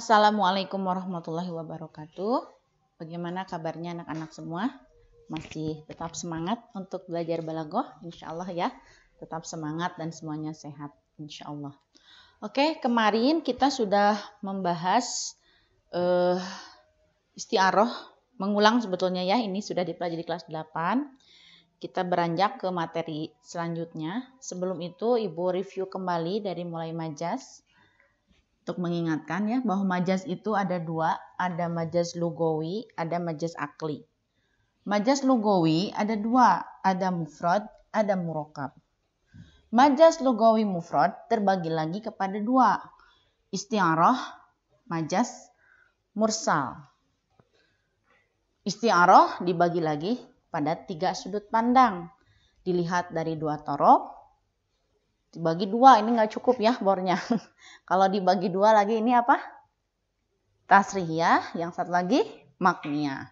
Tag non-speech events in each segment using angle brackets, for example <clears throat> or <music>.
Assalamualaikum warahmatullahi wabarakatuh. Bagaimana kabarnya anak-anak semua? Masih tetap semangat untuk belajar balagoh? Insya Allah ya, tetap semangat dan semuanya sehat. Insya Allah. Oke, kemarin kita sudah membahas uh, istiaroh, mengulang sebetulnya ya, ini sudah dipelajari kelas 8. Kita beranjak ke materi selanjutnya. Sebelum itu, Ibu review kembali dari mulai majas untuk mengingatkan ya bahwa majas itu ada dua, ada majas lugawi, ada majas akli. Majas lugawi ada dua, ada mufrad, ada murokab. Majas lugawi mufrad terbagi lagi kepada dua, istiaroh, majas, mursal. Isti'aroh dibagi lagi pada tiga sudut pandang, dilihat dari dua torok, dibagi dua ini nggak cukup ya bornya <laughs> kalau dibagi dua lagi ini apa tasrihiyah yang satu lagi maknia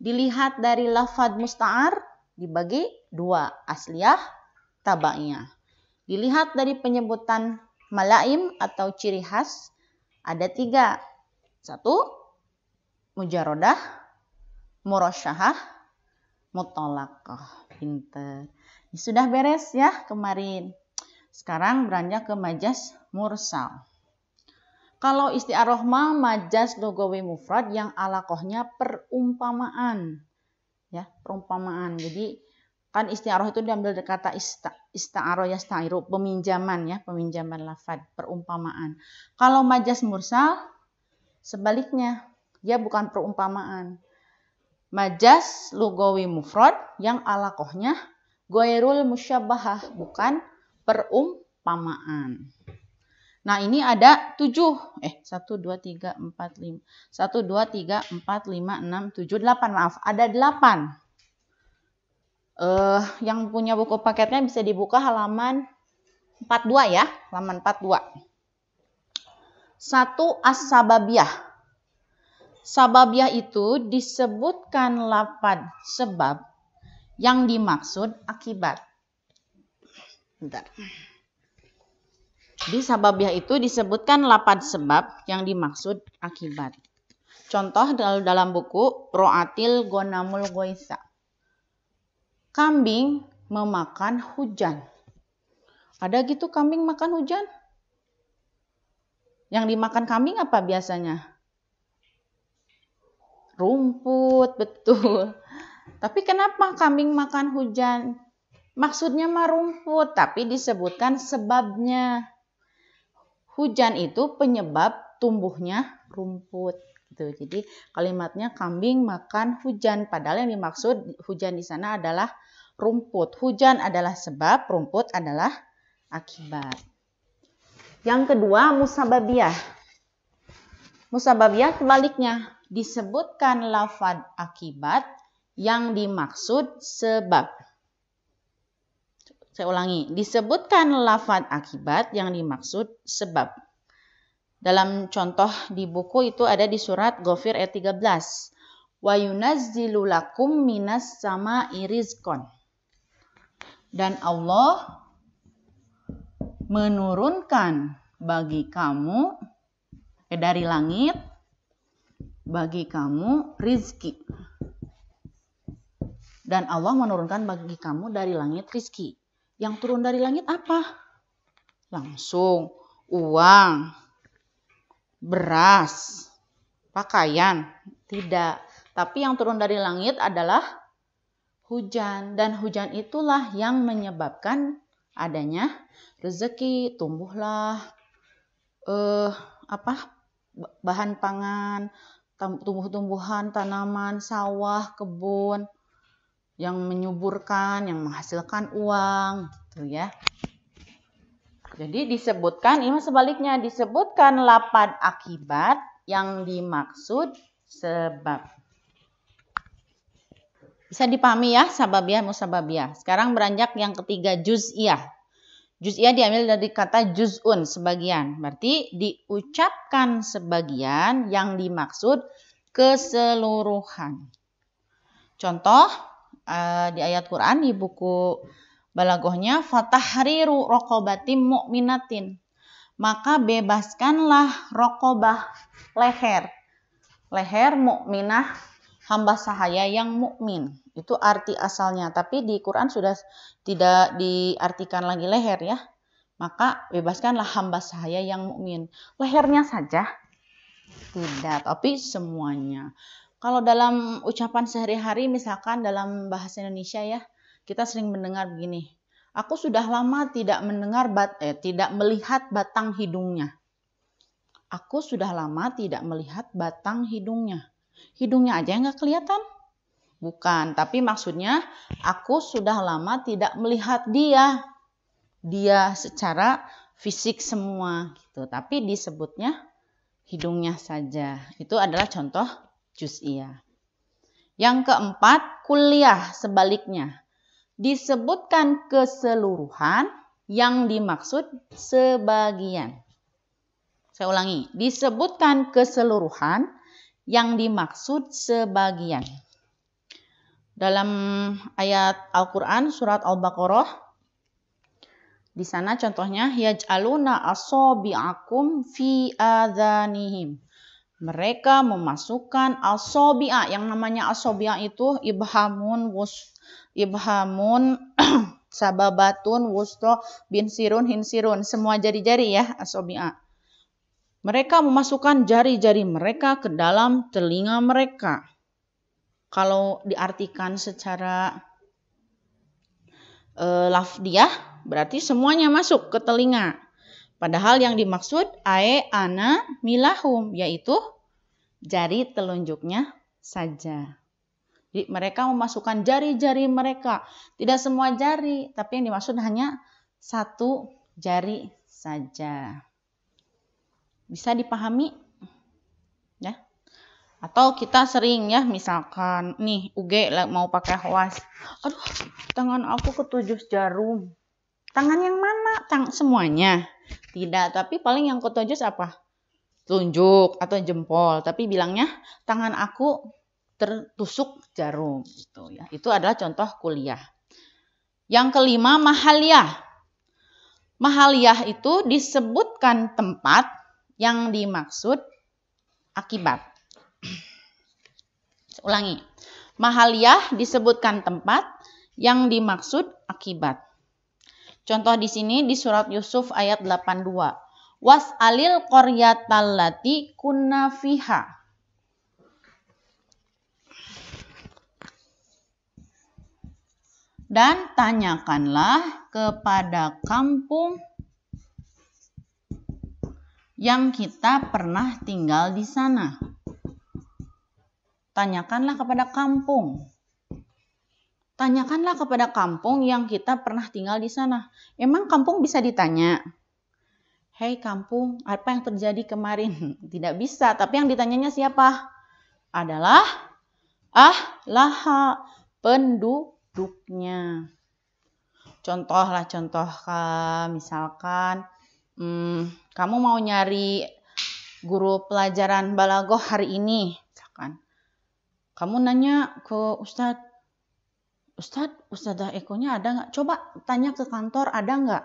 dilihat dari lafad musta'ar dibagi dua asliyah tabaknya dilihat dari penyebutan malaim atau ciri khas ada tiga satu mujarodah murosyahah mutolakoh pinter sudah beres ya kemarin sekarang beranjak ke majas mursal. Kalau isti'aroh ma majas logawi mufrad yang alakohnya perumpamaan. Ya, perumpamaan. Jadi kan isti'aroh itu diambil dari kata ista, ista'aroh ya sta'iru, peminjaman ya, peminjaman lafad, perumpamaan. Kalau majas mursal sebaliknya, dia bukan perumpamaan. Majas lugawi mufrad yang alakohnya goirul musyabahah, bukan perumpamaan. Nah, ini ada 7. Eh, 1, 2, 3, 4, 5. 1, 2, 3, 4, 5, 6, 7, 8. Maaf, ada 8. Uh, eh, yang punya buku paketnya bisa dibuka halaman 42 ya. Halaman 42. 1 as-sababiyah. Sababiyah itu disebutkan lapad sebab yang dimaksud akibat. Bentar. Di sababiah itu disebutkan lapan sebab yang dimaksud akibat. Contoh dalam buku Ro'atil Gonamul Goisa. Kambing memakan hujan. Ada gitu kambing makan hujan? Yang dimakan kambing apa biasanya? Rumput, betul. Tapi kenapa kambing makan hujan? Maksudnya mah rumput, tapi disebutkan sebabnya. Hujan itu penyebab tumbuhnya rumput. Gitu. Jadi kalimatnya kambing makan hujan, padahal yang dimaksud hujan di sana adalah rumput. Hujan adalah sebab, rumput adalah akibat. Yang kedua, musababiah. Musababiah sebaliknya disebutkan lafad akibat yang dimaksud sebab. Saya ulangi, disebutkan lafat akibat yang dimaksud sebab. Dalam contoh di buku itu ada di surat Ghafir ayat 13. Wa yunazzilu lakum minas sama irizkon. Dan Allah menurunkan bagi kamu eh, dari langit bagi kamu rizki. Dan Allah menurunkan bagi kamu dari langit rizki. Yang turun dari langit apa? Langsung uang, beras, pakaian. Tidak. Tapi yang turun dari langit adalah hujan. Dan hujan itulah yang menyebabkan adanya rezeki, tumbuhlah eh, apa bahan pangan, tumbuh-tumbuhan, tanaman, sawah, kebun yang menyuburkan, yang menghasilkan uang, gitu ya. Jadi disebutkan, ini sebaliknya disebutkan lapan akibat yang dimaksud sebab. Bisa dipahami ya, sababiah musababiah. Sekarang beranjak yang ketiga juz'iyah. Juz'iyah diambil dari kata juz'un, sebagian. Berarti diucapkan sebagian yang dimaksud keseluruhan. Contoh, Eh, di ayat Quran di buku balagohnya fatahriru rokobatim mu'minatin maka bebaskanlah rokobah leher leher mukminah hamba sahaya yang mukmin itu arti asalnya tapi di Quran sudah tidak diartikan lagi leher ya maka bebaskanlah hamba sahaya yang mukmin lehernya saja tidak tapi semuanya kalau dalam ucapan sehari-hari misalkan dalam bahasa Indonesia ya, kita sering mendengar begini. Aku sudah lama tidak mendengar bat, eh, tidak melihat batang hidungnya. Aku sudah lama tidak melihat batang hidungnya. Hidungnya aja yang nggak kelihatan. Bukan, tapi maksudnya aku sudah lama tidak melihat dia. Dia secara fisik semua gitu, tapi disebutnya hidungnya saja. Itu adalah contoh juz'iyah. Yang keempat, kuliah sebaliknya. Disebutkan keseluruhan yang dimaksud sebagian. Saya ulangi, disebutkan keseluruhan yang dimaksud sebagian. Dalam ayat Al-Quran surat Al-Baqarah di sana contohnya yaj'aluna asobi'akum fi adhanihim mereka memasukkan asobia yang namanya asobia itu ibhamun wus ibhamun <clears throat> sababatun wusto bin sirun hin sirun semua jari-jari ya asobia mereka memasukkan jari-jari mereka ke dalam telinga mereka kalau diartikan secara e, eh, lafdiah berarti semuanya masuk ke telinga Padahal yang dimaksud ae ana milahum yaitu jari telunjuknya saja. Jadi mereka memasukkan jari-jari mereka, tidak semua jari, tapi yang dimaksud hanya satu jari saja. Bisa dipahami? Ya. Atau kita sering ya misalkan nih UG mau pakai was, Aduh, tangan aku ketujuh jarum. Tangan yang mana? Tang semuanya tidak tapi paling yang kotojus apa Tunjuk atau jempol tapi bilangnya tangan aku tertusuk jarum gitu ya itu adalah contoh kuliah yang kelima mahalia. Mahalia itu disebutkan tempat yang dimaksud akibat ulangi Mahalia disebutkan tempat yang dimaksud akibat Contoh di sini di surat Yusuf ayat 82. Was alil koryatallati kunna fiha. Dan tanyakanlah kepada kampung yang kita pernah tinggal di sana. Tanyakanlah kepada kampung Tanyakanlah kepada kampung yang kita pernah tinggal di sana. Emang kampung bisa ditanya? Hei kampung, apa yang terjadi kemarin? <laughs> Tidak bisa, tapi yang ditanyanya siapa? Adalah ah laha penduduknya. contohlah lah, contoh misalkan hmm, kamu mau nyari guru pelajaran balago hari ini, misalkan. Kamu nanya ke Ustadz, Ustadz, Ustadzah Ekonya ada nggak? Coba tanya ke kantor ada nggak?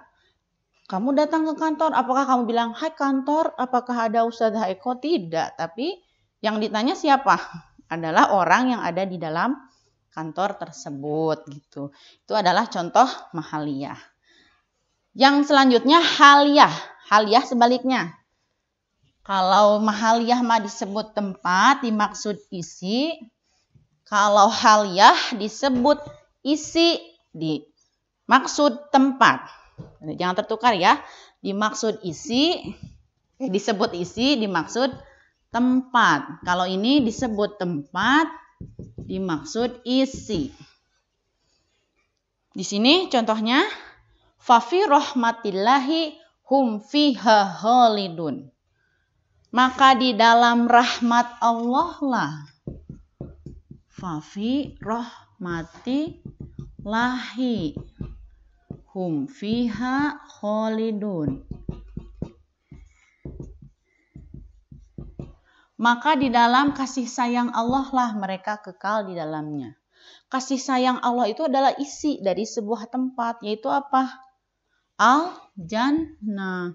Kamu datang ke kantor, apakah kamu bilang, hai kantor, apakah ada Ustadzah Eko? Tidak, tapi yang ditanya siapa? <laughs> Adalah orang yang ada di dalam kantor tersebut gitu. Itu adalah contoh mahaliyah. Yang selanjutnya haliyah. Haliyah sebaliknya. Kalau mahaliyah mah disebut tempat, dimaksud isi. Kalau haliyah disebut isi di maksud tempat. Jangan tertukar ya. Dimaksud isi, eh, disebut isi, dimaksud tempat. Kalau ini disebut tempat, dimaksud isi. Di sini contohnya, Fafi rahmatillahi hum fiha holidun. Maka di dalam rahmat Allah lah. Fafi roh mati lahi hum fiha kholidun maka di dalam kasih sayang Allah lah mereka kekal di dalamnya kasih sayang Allah itu adalah isi dari sebuah tempat yaitu apa al jannah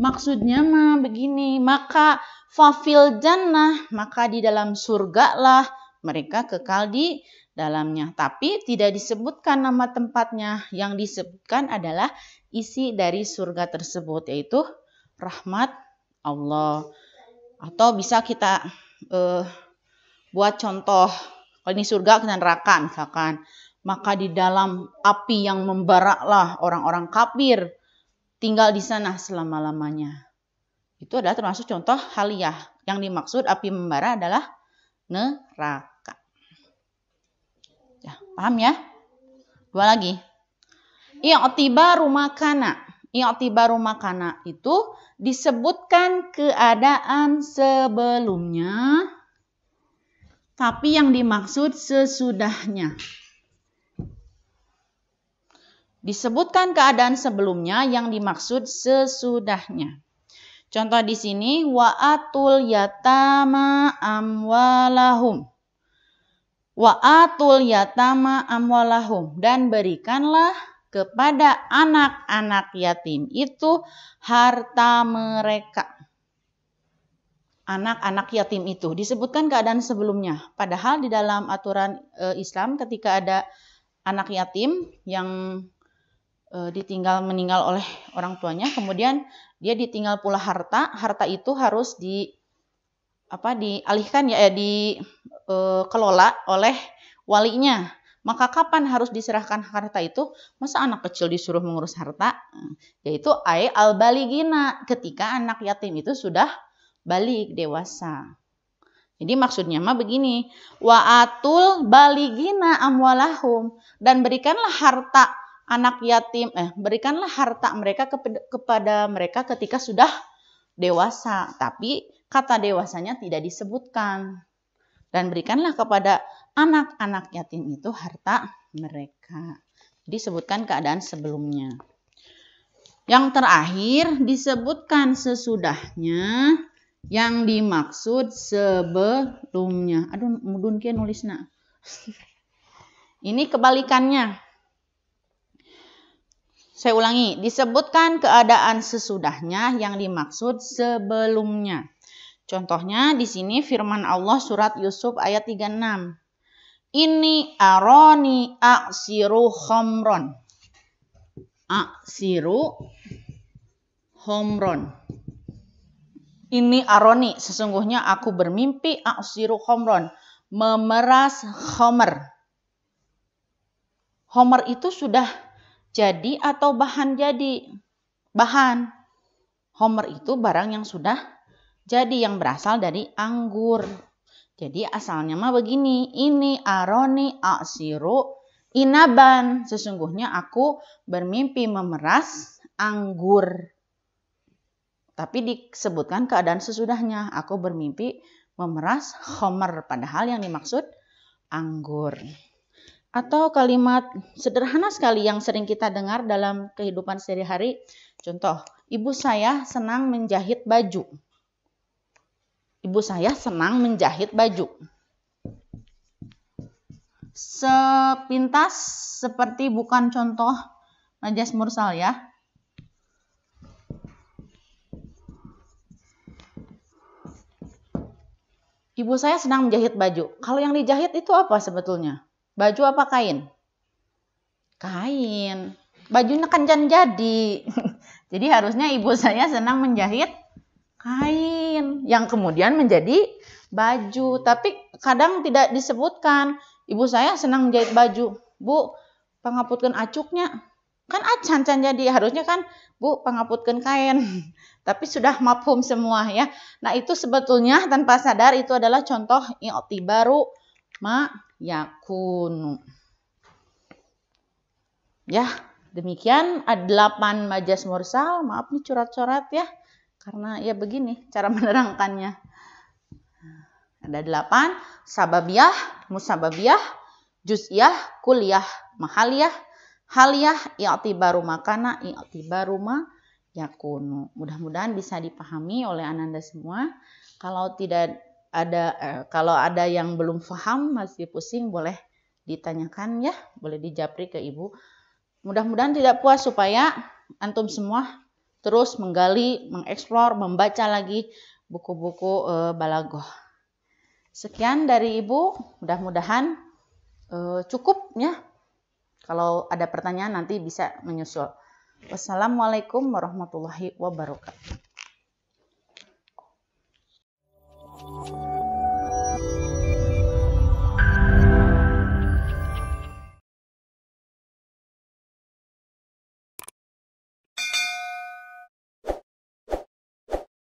maksudnya mah begini maka fafil jannah maka di dalam surga lah mereka kekal di dalamnya. Tapi tidak disebutkan nama tempatnya. Yang disebutkan adalah isi dari surga tersebut yaitu rahmat Allah. Atau bisa kita eh, buat contoh kalau ini surga ke neraka misalkan. Maka di dalam api yang membara membaraklah orang-orang kafir tinggal di sana selama-lamanya. Itu adalah termasuk contoh haliah. Yang dimaksud api membara adalah neraka. Paham ya? Dua lagi. I'tibaru makana. I'tibaru makana itu disebutkan keadaan sebelumnya tapi yang dimaksud sesudahnya. Disebutkan keadaan sebelumnya yang dimaksud sesudahnya. Contoh di sini wa'atul yatama amwalahum. Wa atul yatama amwalahum dan berikanlah kepada anak-anak yatim itu harta mereka. Anak-anak yatim itu disebutkan keadaan sebelumnya. Padahal di dalam aturan eh, Islam ketika ada anak yatim yang eh, ditinggal meninggal oleh orang tuanya, kemudian dia ditinggal pula harta, harta itu harus di apa dialihkan ya eh, di kelola eh, kelola oleh walinya. Maka kapan harus diserahkan harta itu? Masa anak kecil disuruh mengurus harta? Hmm, yaitu ai al baligina ketika anak yatim itu sudah balik dewasa. Jadi maksudnya mah begini, waatul baligina amwalahum dan berikanlah harta anak yatim eh berikanlah harta mereka kepada mereka ketika sudah dewasa. Tapi kata dewasanya tidak disebutkan. Dan berikanlah kepada anak-anak yatim itu harta mereka. Disebutkan keadaan sebelumnya. Yang terakhir disebutkan sesudahnya yang dimaksud sebelumnya. Aduh, mudun kia nak. <laughs> Ini kebalikannya. Saya ulangi, disebutkan keadaan sesudahnya yang dimaksud sebelumnya. Contohnya di sini firman Allah surat Yusuf ayat 36. Ini aroni aksiru homron. Aksiru Homron Ini aroni, sesungguhnya aku bermimpi aksiru Homron Memeras Homer Homer itu sudah jadi atau bahan jadi? Bahan. Homer itu barang yang sudah jadi yang berasal dari anggur. Jadi asalnya mah begini, ini aroni aksiru inaban. Sesungguhnya aku bermimpi memeras anggur. Tapi disebutkan keadaan sesudahnya, aku bermimpi memeras homer. Padahal yang dimaksud anggur. Atau kalimat sederhana sekali yang sering kita dengar dalam kehidupan sehari-hari. Contoh, ibu saya senang menjahit baju. Ibu saya senang menjahit baju. Sepintas seperti bukan contoh Najas Mursal ya. Ibu saya senang menjahit baju. Kalau yang dijahit itu apa sebetulnya? Baju apa kain? Kain. Bajunya kan jadi. <laughs> jadi harusnya ibu saya senang menjahit kain yang kemudian menjadi baju. Tapi kadang tidak disebutkan. Ibu saya senang menjahit baju. Bu, pengaputkan acuknya. Kan acan can jadi harusnya kan Bu pengaputkan kain. <laughs> Tapi sudah mafhum semua ya. Nah, itu sebetulnya tanpa sadar itu adalah contoh i'ti baru ma yakunu. Ya, demikian delapan majas mursal. Maaf nih curat-curat ya karena ya begini cara <laughs> menerangkannya ada delapan sababiah musababiah juziah kuliah mahaliah mahaliyah haliyah i'tibaru makana i'tibaru ma yakunu mudah-mudahan bisa dipahami oleh ananda semua kalau tidak ada eh, kalau ada yang belum paham masih pusing boleh ditanyakan ya boleh dijapri ke ibu mudah-mudahan tidak puas supaya antum semua terus menggali, mengeksplor, membaca lagi buku-buku e, balagoh. Sekian dari Ibu, mudah-mudahan e, eh, cukup ya. Kalau ada pertanyaan nanti bisa menyusul. Wassalamualaikum warahmatullahi wabarakatuh.